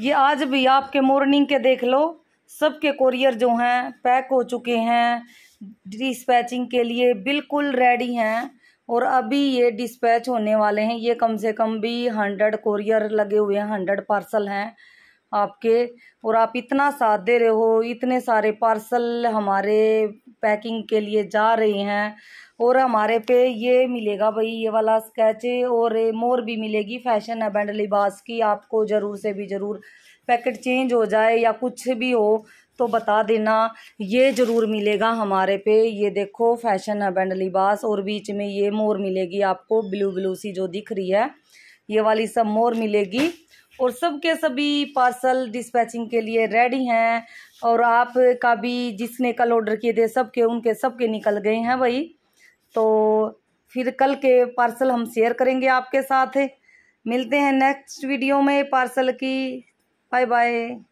ये आज भी आपके मॉर्निंग के देख लो सबके कोरियर जो हैं पैक हो चुके हैं डिस्पैचिंग के लिए बिल्कुल रेडी हैं और अभी ये डिस्पैच होने वाले हैं ये कम से कम भी हंड्रेड कोरियर लगे हुए हैं हंड्रेड पार्सल हैं आपके और आप इतना साथ दे रहे हो इतने सारे पार्सल हमारे पैकिंग के लिए जा रहे हैं और हमारे पे ये मिलेगा भाई ये वाला स्केच और मोर भी मिलेगी फैशन है बैंड लिबास की आपको ज़रूर से भी ज़रूर पैकेट चेंज हो जाए या कुछ भी हो तो बता देना ये ज़रूर मिलेगा हमारे पे ये देखो फैशन है बैंड लिबास और बीच में ये मोर मिलेगी आपको ब्लू ब्लू सी जो दिख रही है ये वाली सब मोर मिलेगी और सब के सभी पार्सल डिस्पैचिंग के लिए रेडी हैं और आप का भी जिसने कल ऑर्डर किए थे सबके उनके सबके निकल गए हैं भाई तो फिर कल के पार्सल हम शेयर करेंगे आपके साथ मिलते हैं नेक्स्ट वीडियो में पार्सल की बाय बाय